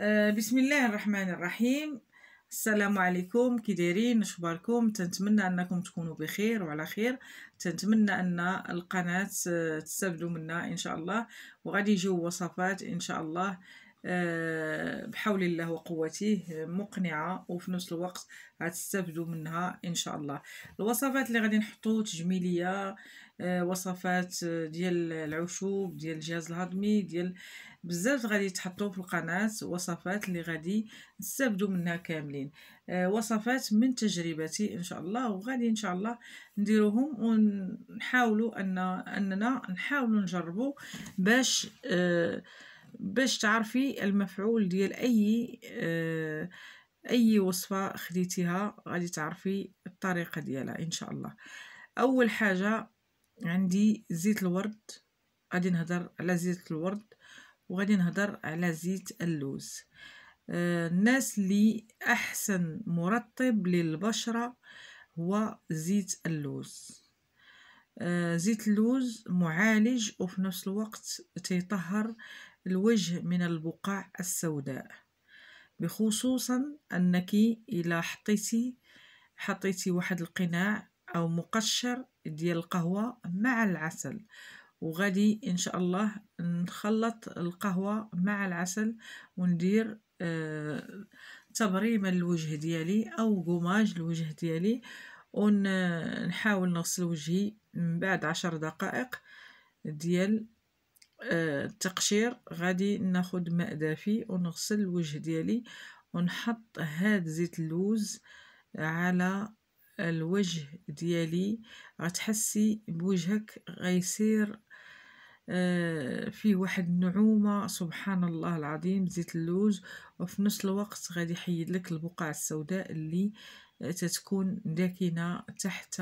آه، بسم الله الرحمن الرحيم السلام عليكم كي دايرين اخباركم تنتمنى انكم تكونوا بخير وعلى خير تنتمنى ان القناه آه، تستافدوا منها ان شاء الله وغادي يجيو وصفات ان شاء الله آه، بحول الله وقوته مقنعه وفي نفس الوقت غتستافدوا منها ان شاء الله الوصفات اللي غادي نحطو تجميليه وصفات ديال العشوب ديال الجهاز الهضمي ديال بزاف غادي تحطو في القناه وصفات اللي غادي نستافدو منها كاملين آه، وصفات من تجربتي ان شاء الله وغادي ان شاء الله نديروهم ونحاولوا ان اننا نحاولوا نجربوا باش آه، باش تعرفي المفعول ديال اي آه، اي وصفه خديتيها غادي تعرفي الطريقه ديالها ان شاء الله اول حاجه عندي زيت الورد غادي نهضر على زيت الورد وغادي نهضر على زيت اللوز آه، الناس اللي احسن مرطب للبشره هو زيت اللوز آه، زيت اللوز معالج وفي نفس الوقت تيطهر الوجه من البقع السوداء بخصوصا انك الا حطيتي حطيتي واحد القناع او مقشر ديال القهوه مع العسل وغادي ان شاء الله نخلط القهوه مع العسل وندير آه تبريمه للوجه ديالي او قماج الوجه ديالي ونحاول نغسل وجهي من بعد عشر دقائق ديال آه، التقشير غادي ناخد ماء دافي ونغسل الوجه ديالي ونحط هاد زيت اللوز على الوجه ديالي غتحسي بوجهك غيصير آه، فيه واحد النعومة سبحان الله العظيم زيت اللوز وفي نفس الوقت غادي يحيد لك البقع السوداء اللي آه، تتكون داكنة تحت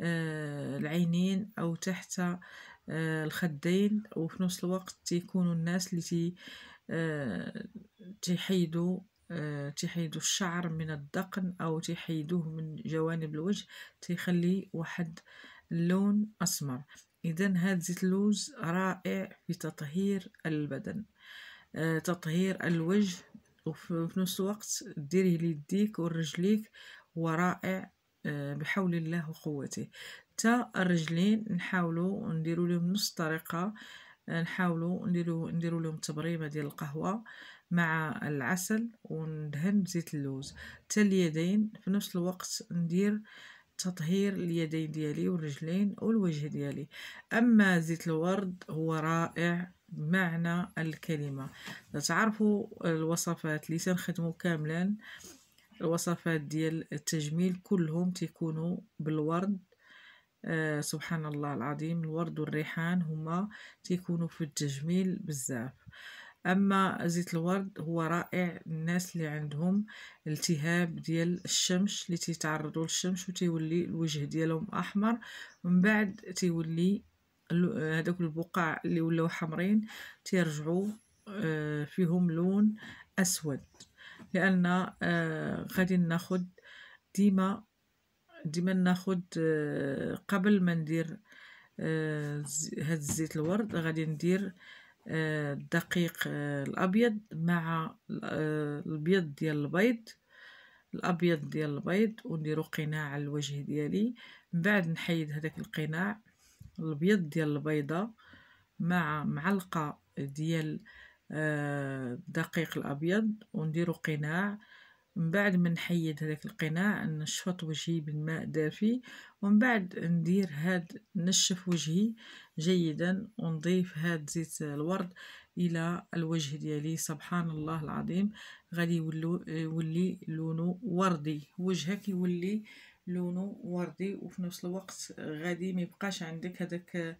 آه، العينين او تحت الخدين وفي نفس الوقت تيكونوا الناس اللي تي تحيدوا تيحيدوا الشعر من الدقن او تيحيدوه من جوانب الوجه تيخلي واحد اللون اسمر إذا هذا زيت اللوز رائع في تطهير البدن آه، تطهير الوجه وفي نفس الوقت ديريه ليديك ورجليك ورائع آه بحول الله وقوته تا الرجلين نحاولوا نديروا لهم نفس طريقه آه، نحاولوا نديروا نديروا لهم تبريمه ديال القهوه مع العسل وندهن بزيت اللوز تا اليدين في نفس الوقت ندير تطهير اليدين ديالي والرجلين والوجه ديالي اما زيت الورد هو رائع بمعنى الكلمه تعرفوا الوصفات اللي تنخدموا كاملا الوصفات ديال التجميل كلهم تيكونوا بالورد آه سبحان الله العظيم الورد والريحان هما تيكونوا في التجميل بزاف اما زيت الورد هو رائع الناس اللي عندهم التهاب ديال الشمس اللي تيتعرضوا للشمس وتيولي الوجه ديالهم احمر من بعد تيولي هذوك البقع اللي ولاو حمرين تيرجعوا آه، فيهم لون اسود لان آه، غادي ناخد ديما ديما ناخد آه، قبل ما ندير هاد الزيت الورد غادي ندير الدقيق آه، الأبيض مع آه، البيض ديال البيض الأبيض ديال البيض ونديرو قناع على الوجه ديالي من بعد نحيد هذاك القناع البيض ديال البيضة مع معلقة ديال آه، الدقيق الأبيض ونديرو قناع من بعد ما نحيد هذاك القناع نشفط وجهي بالماء دافي ومن بعد ندير هاد نشف وجهي جيدا ونضيف هاد زيت الورد الى الوجه ديالي سبحان الله العظيم غادي يولي لونه وردي وجهك يولي لونه وردي وفي نفس الوقت غادي ما يبقاش عندك هذاك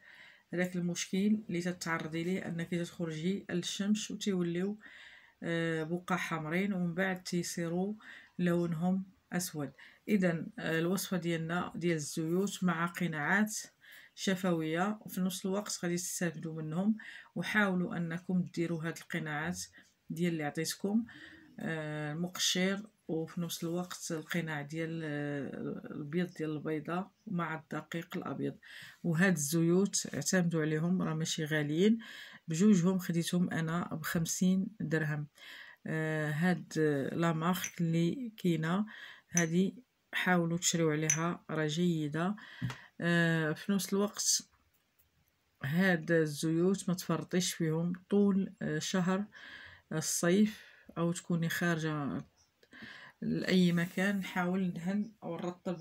هذاك المشكل اللي تتعرضي ليه انك تخرجي الشمس وتيوليو آه، بقع حمرين ومن بعد تيصيروا لونهم أسود إذا آه، الوصفة ديالنا ديال الزيوت مع قناعات شفوية وفي نفس الوقت غادي تستافدوا منهم وحاولوا أنكم ديروا هاد القناعات ديال اللي عطيتكم آه، مقشر وفي نفس الوقت القناع ديال آه، البيض ديال البيضه مع الدقيق الابيض وهاد الزيوت اعتمدوا عليهم راه ماشي غاليين بجوجهم خديتهم انا بخمسين درهم آه هاد لا اللي كاينه هادي حاولوا تشريو عليها راه جيده آه في نفس الوقت هاد الزيوت ما تفرطيش فيهم طول آه شهر الصيف او تكوني خارجه لاي مكان نحاول ندهن او نرطب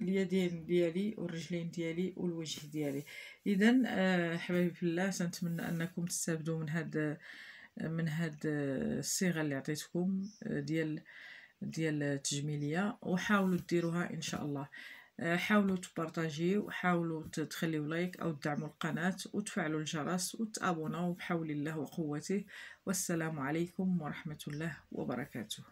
اليدين ديالي والرجلين ديالي والوجه ديالي اذا آه، حبايبي في الله سنتمنى انكم تستافدوا من هاد من هاد الصيغه اللي عطيتكم آه، ديال ديال التجميليه وحاولوا ديروها ان شاء الله آه، حاولوا تبارطاجيو حاولوا تخليو لايك او تدعموا القناه وتفعلوا الجرس وتابوناو بحول الله وقوته والسلام عليكم ورحمه الله وبركاته